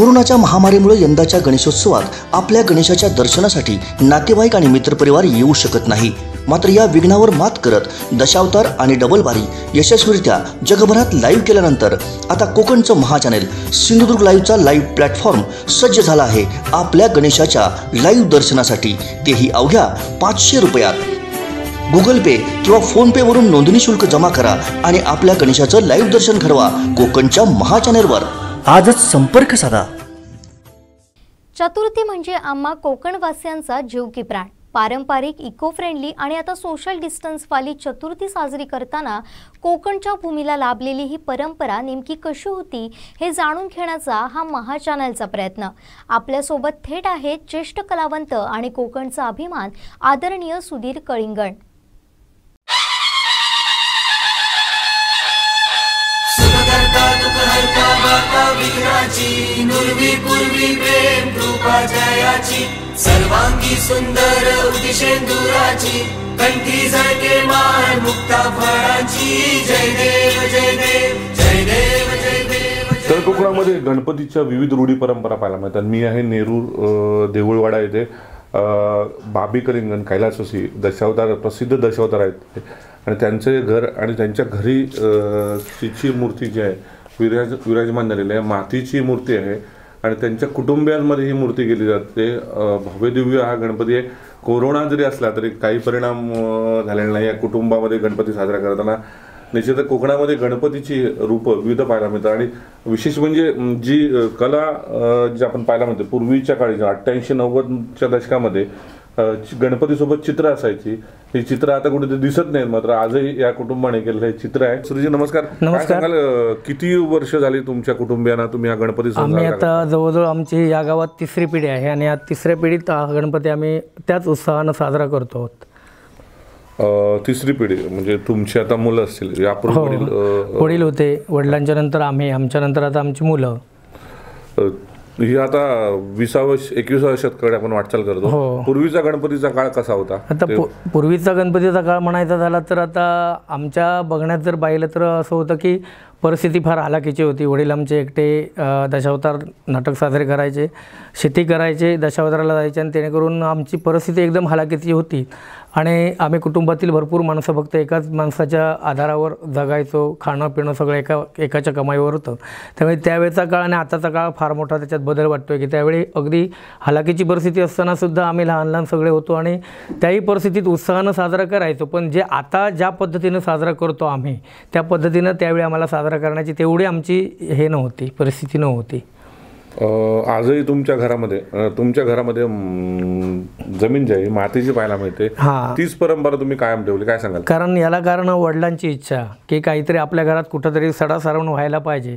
कोरोनाच्या महामारीमुळे यंदाच्या गणेशोत्सवात आपल्या गणेशाच्या दर्शनासाठी नातेवाईक आणि मित्रपरिवार येऊ शकत नाही मात्र या विघ्नावर मात करत दशावतार आणि डबल बारी यशस्वीरित्या जगभरात लाईव्ह केल्यानंतर आता कोकणचं महाचॅनेल सिंधुदुर्ग लाईव्हचा लाईव्ह प्लॅटफॉर्म सज्ज झाला आहे आपल्या गणेशाच्या लाईव्ह दर्शनासाठी तेही अवघ्या पाचशे रुपयात गुगल पे किंवा फोनपेवरून नोंदणी शुल्क जमा करा आणि आपल्या गणेशाचं लाईव्ह दर्शन घडवा कोकणच्या महाचॅनेलवर आजच संपर्क साधा चतुर्थी म्हणजे आम्हा कोकणवासियांचा जीव की प्राण पारंपरिक इको फ्रेंडली आणि आता सोशल डिस्टन्सवाली चतुर्थी साजरी करताना कोकणच्या भूमीला लाभलेली ही परंपरा नेमकी कशी होती हे जाणून घेण्याचा हा महाचॅनलचा प्रयत्न आपल्यासोबत थेट आहेत ज्येष्ठ कलावंत आणि कोकणचा अभिमान आदरणीय सुधीर कळिंगण माता विघ्नाची नुर्वी पूर्वी प्रेम कृपा जयाची सर्वांगी सुंदर उदिशेंदुराची कंठी झळके मान मुक्ता फळाची जय देव जय देव जय देव जय देव तर कोकणामध्ये गणपतीच्या विविध रूढी परंपरा पाहायला मिळतात मी आहे नेरूर देऊळवाडा येथे बाबी कलिंगण कैलासोशी दशावतार प्रसिद्ध दशावतार आहेत आणि त्यांचे घर आणि त्यांच्या घरी तिची मूर्ती जी आहे विराज विराजमान झालेली आहे मातीची मूर्ती आहे आणि त्यांच्या कुटुंबियांमध्ये ही मूर्ती केली जाते भव्यदिव्य हा गणपती आहे कोरोना जरी असला तरी काही परिणाम झालेला नाही या कुटुंबामध्ये गणपती साजरा करताना निश्चित कोकणामध्ये गणपतीची रूपं विविध पाहायला मिळतात आणि विशेष म्हणजे जी कला जी आपण पाहायला मिळते पूर्वीच्या काळी अठ्ठ्याऐंशी नव्वदच्या दशकामध्ये गणपती सोबत चित्र असायची ही चित्र आता कुठे दिसत नाहीत मात्र आजही या कुटुंबाने केलेलं हे चित्र आहे सुरुजी नमस्कार नमस्कार किती वर्ष झाली तुमच्या कुटुंबियांना तुम्ही हा गणपती आम्ही आता जवळजवळ आमची या गावात तिसरी पिढी आहे आणि या तिसऱ्या पिढीत गणपती आम्ही त्याच उत्साहानं साजरा करतो आहोत तिसरी पिढी म्हणजे तुमची आता मुलं असतील हो. वडील होते वडिलांच्या नंतर आम्ही आमच्या नंतर आता आमची मुलं ही आता विसावं एकविसाव्या शतकाकडे आपण वाटचाल करतो हो. पूर्वीचा गणपतीचा काळ कसा होता आता पूर्वीचा गणपतीचा काळ म्हणायचा झाला तर आता आमच्या बघण्यात जर पाहिलं तर असं होतं की परिस्थिती फार हालाकीची होती वडील आमचे एकटे दशावतार नाटक साजरे करायचे शेती करायचे दशावताराला जायचे आणि जेणेकरून आमची परिस्थिती एकदम हालाकीची होती आणि आम्ही कुटुंबातील भरपूर माणसं फक्त एकाच माणसाच्या आधारावर जगायचो खाणं पिणं सगळं एका एकाच्या कमाईवर होतं त्यामुळे त्यावेळचा काळ आणि आताचा काळ फार मोठा त्याच्यात बदल वाटतो आहे की त्यावेळी अगदी हालाकीची परिस्थिती असतानासुद्धा आम्ही लहान लहान सगळे होतो आणि त्याही परिस्थितीत उत्साहानं साजरा करायचो पण जे आता ज्या पद्धतीनं साजरा करतो आम्ही त्या पद्धतीनं त्यावेळी आम्हाला साजरा साजरा करण्याची तेवढी आमची हे नव्हती परिस्थिती नव्हती आजही तुमच्या घरामध्ये तुमच्या घरामध्ये जमीन जी मातीची पाहायला मिळते तीच परंपरा तुम्ही कायम ठेवली काय सांगाल कारण याला कारण वडिलांची इच्छा की काहीतरी आपल्या घरात कुठंतरी सडा सारवण व्हायला पाहिजे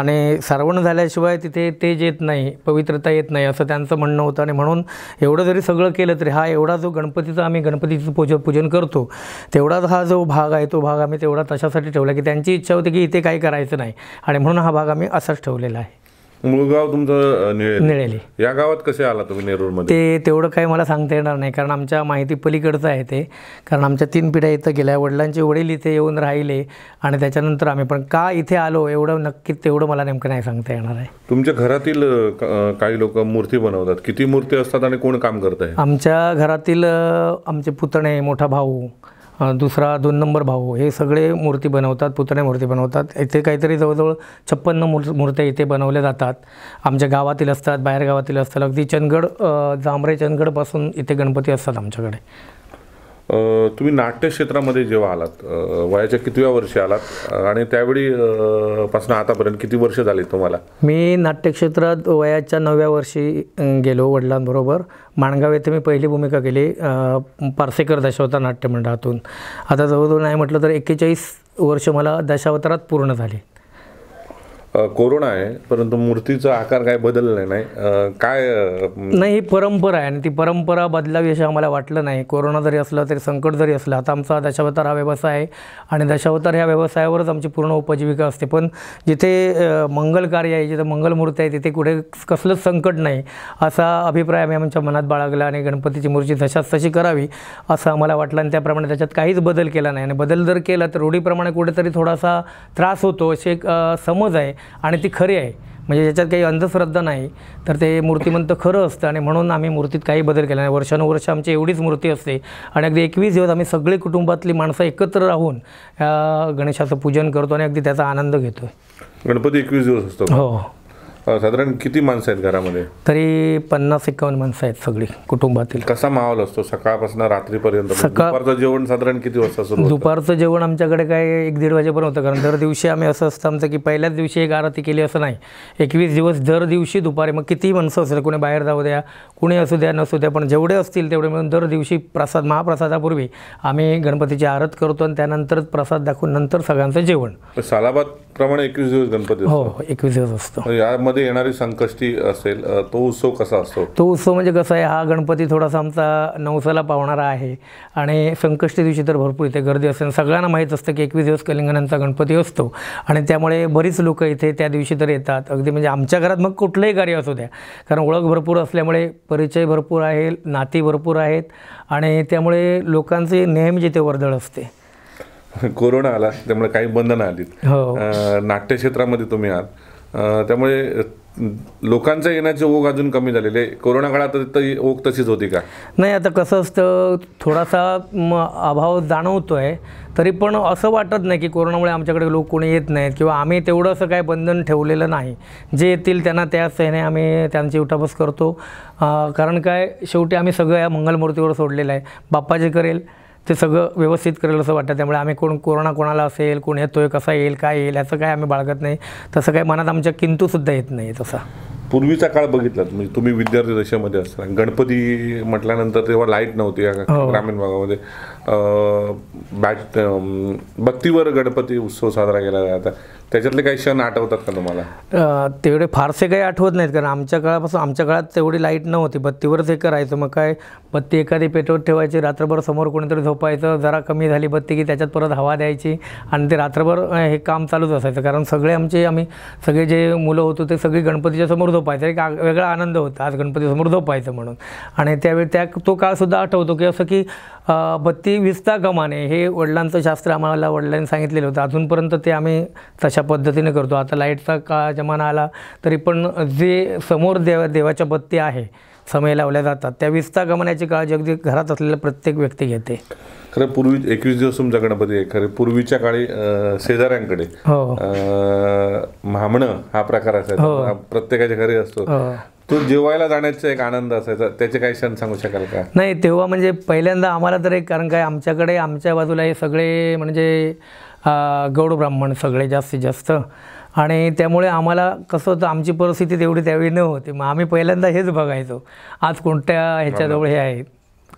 आणि सारवण झाल्याशिवाय तिथे तेज येत नाही पवित्रता येत नाही असं त्यांचं म्हणणं होतं आणि म्हणून एवढं जरी सगळं केलं तरी हा एवढा जो गणपतीचा आम्ही गणपतीचं पूज पूजन करतो तेवढाच हा जो भाग आहे तो भाग आम्ही तेवढा तशासाठी ठेवला की त्यांची इच्छा होती की इथे काही करायचं नाही आणि म्हणून हा भाग आम्ही असाच ठेवलेला आहे मुळगाव तुमचं निळेली या गावात कसे आला तुम्ही नेरूर ते तेवढं काही मला सांगता येणार नाही कारण आमच्या माहिती पलीकडचं आहे ते कारण आमच्या तीन पिढ्या इथं गेल्या वडिलांचे वडील इथे येऊन राहिले आणि त्याच्यानंतर आम्ही पण का इथे आलो एवढं नक्की तेवढं मला नेमकं नाही सांगता येणार आहे तुमच्या घरातील काही लोक मूर्ती बनवतात किती मूर्ती असतात आणि कोण काम करत आहे आमच्या घरातील आमचे पुतणे मोठा भाऊ दुसरा दोन नंबर भाऊ हे सगळे मूर्ती बनवतात पुतण्या मूर्ती बनवतात इथे काहीतरी जवळजवळ छप्पन्न मूर् मूर्त्या इथे बनवल्या जातात आमच्या गावातील असतात बाहेर गावातील असतात अगदी चंदगड जांभरे चंदगडपासून इथे गणपती असतात आमच्याकडे तुम्ही नाट्य जेव्हा आलात वयाच्या कितव्या वर्षी आलात आणि त्यावेळी पासून आतापर्यंत किती वर्ष झाली तुम्हाला मी नाट्यक्षेत्रात वयाच्या नवव्या वर्षी गेलो वडिलांबरोबर माणगाव येथे मी पहिली भूमिका केली पारसेकर दशावतार नाट्यमंडळातून आता जवळजवळ नाही म्हटलं तर एक्केचाळीस वर्ष मला दशावतारात पूर्ण झाले कोरोना आहे परंतु मूर्तीचा आकार काय बदलला नाही काय नाही ही परंपरा आहे आणि ती परंपरा बदलावी असं आम्हाला वाटलं नाही कोरोना जरी असला तरी संकट जरी असलं आता आमचा दशावतार हा व्यवसाय आहे आणि दशावतार ह्या व्यवसायावरच आमची पूर्ण उपजीविका असते पण जिथे मंगल कार्य आहे जिथे मंगलमूर्ती आहे तिथे कुठे कसलंच संकट नाही असा अभिप्राय आम्ही आमच्या मनात बाळगला आणि गणपतीची मूर्ती जशाच तशी करावी असं आम्हाला वाटलं आणि त्याप्रमाणे त्याच्यात काहीच बदल केला नाही आणि बदल जर केला तर रूढीप्रमाणे कुठेतरी थोडासा त्रास होतो अशी एक समज आहे आणि ती खरी आहे म्हणजे ज्याच्यात काही अंधश्रद्धा नाही तर ते मूर्तिमंत खरं असतं आणि म्हणून आम्ही मूर्तीत काही बदल केला नाही वर्षानुवर्ष आमची एवढीच मूर्ती असते आणि अगदी एकवीस दिवस आम्ही सगळे कुटुंबातली माणसं एकत्र राहून गणेशाचं पूजन करतो आणि अगदी त्याचा आनंद घेतो गणपती एकवीस दिवस असतो हो साधारण किती माणसं आहेत घरामध्ये तरी पन्नास एकावन्न माणसं आहेत सगळी कुटुंबातील कसा माहोल असतो सकाळपासून रात्रीपर्यंत म्हणजे दुपारचं जेवण साधारण किती वाजता सुरू दुपारचं जेवण आमच्याकडे काय एक दीड वाजेपर्यंत होतं कारण दर दिवशी आम्ही असं असतं आमचं की पहिल्याच दिवशी एक आरती केली असं नाही एकवीस दिवस दर दिवशी दुपारी मग किती माणसं असेल कुणी बाहेर जाऊ द्या कुणी असू द्या नसू द्या पण जेवढे असतील तेवढे मिळून दर दिवशी प्रसाद महाप्रसादापूर्वी आम्ही गणपतीची आरत करतो आणि त्यानंतरच प्रसाद दाखवून नंतर सगळ्यांचं जेवण सालाबाद प्रमाणे एकवीस दिवस गणपती हो, हो एकवीस दिवस असतो मध्ये येणारी संकष्टी असेल तो उत्सव कसा असतो तो उत्सव म्हणजे कसा आहे हा गणपती थोडासा आमचा नवसाला पावणारा आहे आणि संकष्टी दिवशी तर भरपूर इथे गर्दी असते सगळ्यांना माहीत असतं की एकवीस दिवस कलिंगणांचा गणपती असतो आणि त्यामुळे बरीच लोक इथे त्या दिवशी तर येतात अगदी म्हणजे आमच्या घरात मग कुठलंही कार्य असू द्या कारण ओळख भरपूर असल्यामुळे परिचय भरपूर आहे नाती भरपूर आहेत आणि त्यामुळे लोकांचे नेहमी जिथे वर्दळ असते कोरोना आला त्यामुळे काही बंधनं आली हो नाट्यक्षेत्रामध्ये तुम्ही आहात त्यामुळे लोकांचा येण्याचे ओघ अजून कमी झालेले कोरोना काळात ओघ तशीच होती का नाही आता कसं असतं थोडासा अभाव जाणवतो आहे तरी पण असं वाटत नाही की कोरोनामुळे आमच्याकडे लोक कोणी येत नाहीत किंवा आम्ही तेवढं असं काय बंधन ठेवलेलं नाही जे येतील त्यांना त्याच ह्याने आम्ही त्यांची उठाबस करतो कारण काय शेवटी आम्ही सगळं या मंगलमूर्तीवर सोडलेलं आहे बाप्पा जे करेल ते सगळं व्यवस्थित करेल असं वाटतं त्यामुळे आम्ही कोण कोरोना कोणाला असेल कोण येतोय कसा येईल काय येईल याचं काय आम्ही बाळगत नाही तसं काय मनात आमच्या किंतूसुद्धा येत नाही तसा पूर्वीचा काळ बघितला म्हणजे तुम्ही विद्यार्थी दशेमध्ये असता गणपती म्हटल्यानंतर तेव्हा लाईट नव्हती हो. ग्रामीण भागामध्ये बॅट भक्तीवर गणपती उत्सव साजरा केला जातात त्याच्यातले काही क्षण आठवतात का तुम्हाला तेवढे फारसे काही आठवत नाहीत कारण आमच्या काळापासून आमच्या काळात तेवढी लाईट नव्हती बत्तीवरच हे करायचं मग काय बत्ती एखादी पेटवत ठेवायची रात्रभर समोर कोणीतरी झोपायचं जरा कमी झाली बत्ती की त्याच्यात परत हवा द्यायची आणि ते रात्रभर हे काम चालूच असायचं कारण सगळे आमचे आम्ही सगळे जे मुलं होतो ते सगळी गणपतीच्या समोर झोपायचं एक वेगळा आनंद होता आज गणपतीसमोर झोपायचं म्हणून आणि त्यावेळी त्या तो काळसुद्धा आठवतो की असं की बत्ती विस्ता कमाने हे वडिलांचं शास्त्र आम्हाला वडिलांनी सांगितलेलं होतं अजूनपर्यंत ते आम्ही तशा अशा पद्धतीने करतो आता लाईटचा का जमाना आला तरी पण जे समोर देव देवाच्या बत्ती आहे समय लावल्या जातात त्या विस्ता गमनाची काळजी अगदी घरात असलेल्या प्रत्येक व्यक्ती घेते खरं पूर्वी एकवीस दिवस तुमच्या गणपती आहे खरं पूर्वीच्या काळी शेजाऱ्यांकडे हो म्हामणं हा प्रकार असायचा हो. प्रत्येकाच्या घरी असतो हो. तो जेवायला जाण्याचा एक आनंद असायचा त्याचे काही क्षण सांगू शकाल का नाही तेव्हा म्हणजे पहिल्यांदा आम्हाला तर एक कारण काय आमच्याकडे आमच्या बाजूला हे सगळे म्हणजे गौड ब्राह्मण सगळे जास्तीत जास्त आणि त्यामुळे आम्हाला कसं होतं आमची परिस्थिती तेवढी त्यावेळी नव्हती मग आम्ही पहिल्यांदा हेच बघायचो आज कोणत्या ह्याच्याजवळ हे आहेत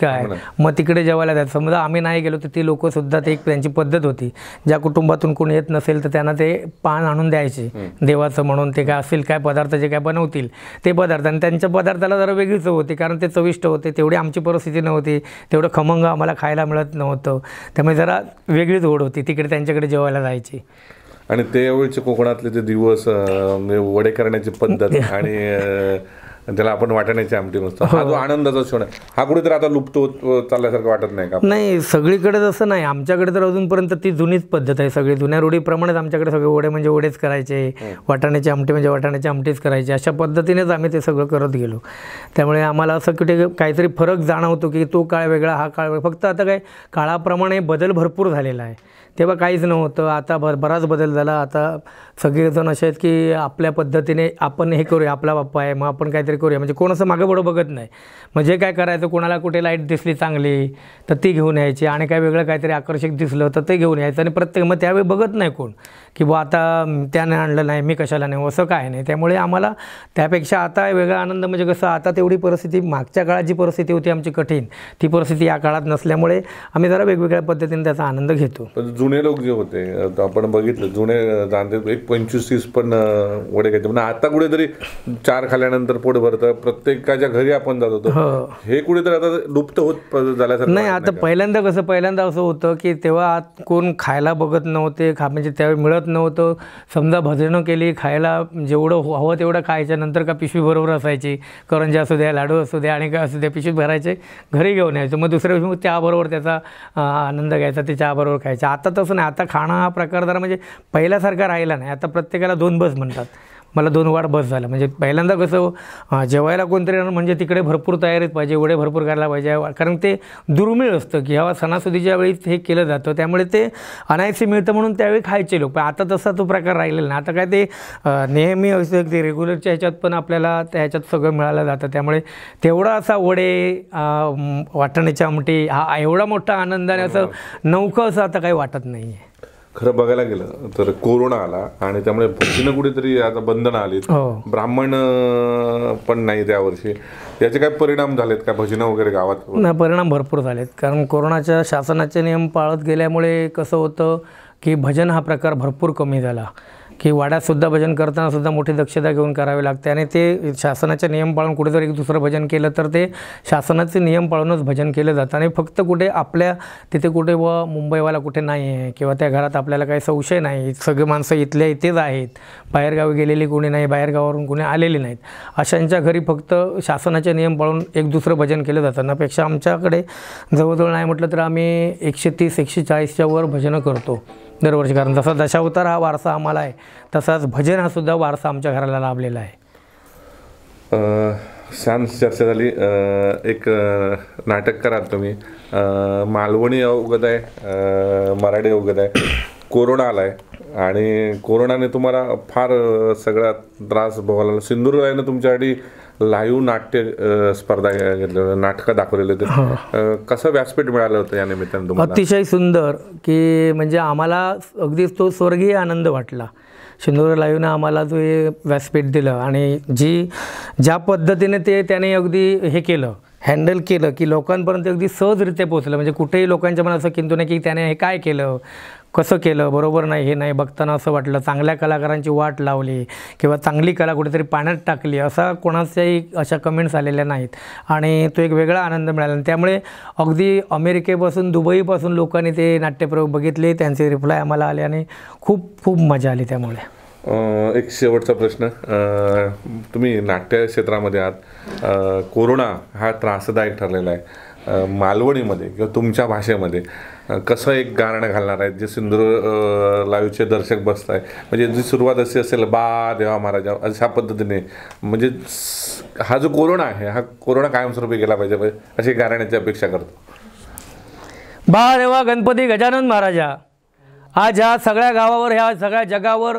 काय मग तिकडे जेवायला जायचं समजा आम्ही नाही गेलो तर ती सुद्धा ते एक त्यांची पद्धत होती ज्या कुटुंबातून कोणी येत नसेल तर त्यांना ते पान आणून द्यायचे देवाचं म्हणून ते काय असेल काय पदार्थ जे काय बनवतील ते पदार्थ आणि त्यांच्या पदार्थाला जरा वेगळीच होते कारण ते चविष्ट होते तेवढी आमची परिस्थिती नव्हती तेवढं खमंग आम्हाला खायला मिळत नव्हतं त्यामुळे जरा वेगळीच ओढ होती तिकडे त्यांच्याकडे जेवायला जायची आणि त्यावेळेचे कोकणातले ते दिवस म्हणजे वडे करण्याची पद्धत आणि त्याला आपण वाटण्याची आमटी म्हणतो हा हो. जो आनंदाचा क्षण आहे हा कुठेतरी आता होत चालल्यासारखं वाटत नाही का नाही सगळीकडे तसं नाही आमच्याकडे तर अजूनपर्यंत ती जुनीच पद्धत आहे सगळी जुन्या रूढीप्रमाणेच आमच्याकडे सगळे ओढे म्हणजे ओढेच करायचे वाटाण्याचे आमटी म्हणजे वाटाण्याचे आमटीच करायचे अशा पद्धतीनेच आम्ही ते सगळं करत गेलो त्यामुळे आम्हाला असं कुठे काहीतरी फरक जाणवतो की तो काळ वेगळा हा काळ वेगळा फक्त आता काय काळाप्रमाणे बदल भरपूर झालेला आहे तेव्हा काहीच नव्हतं आता भर बराच बदल झाला आता सगळेजण असे आहेत की आपल्या पद्धतीने आपण हे करूया आपला बाप्पा आहे मग आपण काहीतरी काहीतरी करूया म्हणजे कोण असं मागं पुढं बघत नाही म्हणजे काय करायचं कोणाला कुठे लाईट दिसली चांगली तर ती घेऊन यायची आणि काय वेगळं काहीतरी आकर्षक दिसलं तर ते घेऊन यायचं आणि प्रत्येक मग त्यावेळी बघत नाही कोण की बा आता त्याने आणलं नाही मी कशाला नाही असं काय नाही त्यामुळे आम्हाला त्यापेक्षा आता वेगळा आनंद म्हणजे कसं आता तेवढी परिस्थिती मागच्या काळात जी परिस्थिती होती आमची कठीण ती परिस्थिती या काळात नसल्यामुळे आम्ही जरा वेगवेगळ्या पद्धतीने त्याचा आनंद घेतो जुने लोक जे होते आपण बघितलं जुने एक पंचवीस तीस पण वडे घ्यायचे म्हणजे आता कुठेतरी चार खाल्यानंतर पोट बरोबर तर प्रत्येकाच्या घरी आपण जात होतो हो. हे कुठेतरी आता लुप्त होत झाल्यासारखं नाही आता पहिल्यांदा कसं पहिल्यांदा असं होतं की तेव्हा कोण खायला बघत नव्हते खा म्हणजे त्यावेळी मिळत नव्हतं समजा भजनं केली खायला जेवढं हो-, हवं तेवढं खायच्या नंतर का पिशवी बरोबर असायची करंजी असू द्या लाडू असू द्या आणि काय असू द्या पिशवीत भरायचे घरी घेऊन यायचे मग दुसऱ्या दिवशी मग त्याबरोबर त्याचा आनंद घ्यायचा ते चहाबरोबर खायचा आता तसं नाही आता खाणं हा प्रकार जरा म्हणजे पहिल्यासारखा राहिला नाही आता प्रत्येकाला दोन बस म्हणतात मला दोन वाट बस झाला म्हणजे पहिल्यांदा कसं जेवायला कोणतरी म्हणजे तिकडे भरपूर तयारीत पाहिजे एवढे भरपूर करायला पाहिजे कारण ते दुर्मिळ असतं की हवा सणासुदीच्या वेळी हे केलं जातं त्यामुळे ते अनायसे मिळतं म्हणून त्यावेळी खायचे लोक पण आता तसा तो प्रकार राहिलेला नाही आता काय ते नेहमी असं ते रेग्युलरच्या ह्याच्यात पण आपल्याला त्या ह्याच्यात सगळं मिळालं जातं त्यामुळे तेवढा असा वडे वाटण्याच्या आमटी हा एवढा मोठा आनंदाने असं नौकं असं आता काही वाटत नाही आहे खरं बघायला गेलं तर कोरोना आला आणि त्यामुळे भक्तीनं कुठेतरी आता बंधनं आली हो. ब्राह्मण पण नाही त्यावर्षी याचे काय परिणाम झालेत का भजनं वगैरे गावात नाही परिणाम भरपूर झालेत कारण कोरोनाच्या शासनाचे नियम पाळत गेल्यामुळे कसं होतं की भजन हा प्रकार भरपूर कमी झाला की वाड्यातसुद्धा भजन करतानासुद्धा मोठी दक्षता घेऊन करावी लागते आणि ते शासनाचे नियम पाळून कुठे जर एक दुसरं भजन केलं तर ते शासनाचे नियम पाळूनच भजन केलं जातं आणि फक्त कुठे आपल्या तिथे कुठे व मुंबईवाला कुठे नाही आहे किंवा त्या घरात आपल्याला काही संशय नाही सगळे माणसं इथल्या इथेच आहेत बाहेरगावी गेलेली कोणी नाही बाहेरगावावरून कोणी आलेली नाहीत अशांच्या घरी फक्त शासनाचे नियम पाळून एक दुसरं भजन केलं जातं नापेक्षा आमच्याकडे जवळजवळ नाही म्हटलं तर आम्ही एकशे तीस एकशे चाळीसच्या वर भजनं करतो दरवर्षी कारण जसा दशावतार हा वारसा आम्हाला आहे तसाच भजन हा सुद्धा वारसा आमच्या घराला लाभलेला आहे छान चर्चा झाली एक नाटक करा तुम्ही मालवणी अवगत आहे मराठी अवगत आहे कोरोना आला आहे आणि कोरोनाने तुम्हाला फार सगळा त्रास भोगाला सिंधुदुर्ग तुमच्यासाठी लाईव्ह नाट्य स्पर्धा घेतल्या नाटकं दाखवलेले होते कसं व्यासपीठ मिळालं होतं या निमित्तानं अतिशय सुंदर की म्हणजे आम्हाला अगदीच तो स्वर्गीय आनंद वाटला सिंधुदुर्ग लाईव्हनं आम्हाला जो हे व्यासपीठ दिलं आणि जी ज्या पद्धतीने ते त्याने अगदी हे केलं हँडल केलं की लोकांपर्यंत अगदी सहजरित्या पोचलं म्हणजे कुठेही लोकांच्या मनात असं किंतू नाही की त्याने हे काय केलं कसं केलं बरोबर नाही हे नाही बघताना असं वाटलं चांगल्या कलाकारांची वाट लावली किंवा चांगली कला कुठेतरी पाण्यात टाकली असा कोणाच्याही अशा कमेंट्स आलेल्या नाहीत आणि तो एक वेगळा आनंद मिळाला आणि त्यामुळे अगदी अमेरिकेपासून दुबईपासून लोकांनी ते नाट्यप्रयोग बघितले त्यांचे रिप्लाय आम्हाला आले आणि खूप खूप मजा आली त्यामुळे एक शेवटचा प्रश्न तुम्ही नाट्य क्षेत्रामध्ये आहात कोरोना हा त्रासदायक ठरलेला आहे मालवणीमध्ये किंवा तुमच्या भाषेमध्ये कसं एक गाणं घालणार आहेत जे सिंधुर लाईव्हचे दर्शक बसत आहे म्हणजे जी सुरुवात अशी असेल बा देवा महाराजा अशा पद्धतीने म्हणजे हा जो कोरोना आहे हा कोरोना कायमस्वरूपी गेला पाहिजे अशी गाण्याची अपेक्षा करतो बा देवा गणपती गजानन महाराजा आज ह्या सगळ्या गावावर ह्या सगळ्या जगावर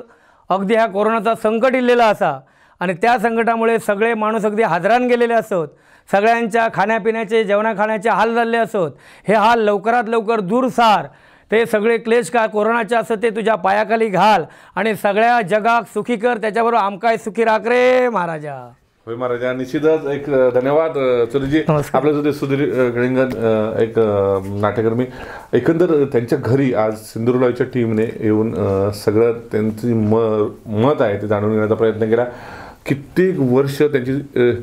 अगदी ह्या कोरोनाचा संकट इलेला असा आणि त्या संकटामुळे सगळे माणूस अगदी हादरान गेलेले असत सगळ्यांच्या खाण्यापिण्याचे जेवणा खाण्याचे हाल झाले असोत हे हाल लवकरात लवकर दूर सार ते सगळे क्लेश का कोरोनाचे असं ते तुझ्या पायाखाली घाल आणि सगळ्या जगाक सुखी कर त्याच्याबरोबर आमकाय सुखी राख रे महाराजा होय महाराजा निश्चितच एक धन्यवाद सुरजी आपल्या सुद्धा सुधीर गडिंगन एक नाट्यकर्मी एकंदर त्यांच्या घरी आज सिंधुदुर्गच्या टीमने येऊन सगळं त्यांची म मत आहे ते जाणून घेण्याचा प्रयत्न केला कित्येक वर्ष त्यांची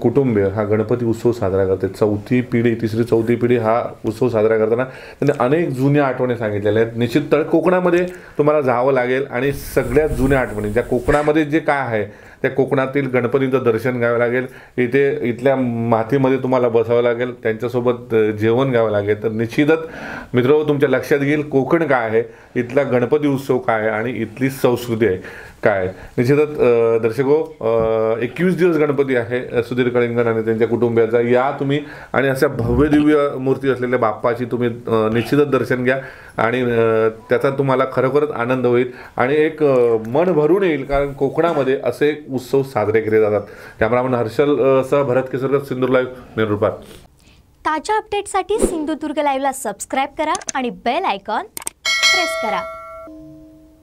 कुटुंबीय हा गणपती उत्सव साजरा करते चौथी पिढी तिसरी चौथी पिढी हा उत्सव साजरा करताना त्यांनी अनेक जुन्या आठवणी सांगितलेल्या आहेत निश्चित तळ कोकणामध्ये तुम्हाला जावं लागेल आणि सगळ्यात जुन्या आठवणी ज्या कोकणामध्ये जे काय आहे त्या कोकणातील गणपतींचं दर्शन घ्यावं लागेल इथे इथल्या मातीमध्ये तुम्हाला बसावं लागेल त्यांच्यासोबत जेवण घ्यावं लागेल तर निश्चितच मित्र तुमच्या लक्षात येईल कोकण काय आहे इथला गणपती उत्सव काय आहे आणि इथली संस्कृती आहे काय निश्चितच दर्शको एकवीस दिवस गणपती आहे सुधीर कळिंगण आणि त्यांच्या कुटुंबियाचा या तुम्ही आणि अशा भव्य दिव्य मूर्ती असलेल्या बाप्पाची तुम्ही निश्चितच दर्शन घ्या आणि त्याचा तुम्हाला खरोखरच आनंद होईल आणि एक मन भरून येईल कारण कोकणामध्ये असे उत्सव साजरे केले जातात कॅमेरामन हर्षल सह भरत केसरकर सिंधुर लाईव्ह निरुपात ताज्या अपडेटसाठी सिंधुदुर्ग लाईव्हला सबस्क्राईब करा आणि बेल आयकॉन प्रेस करा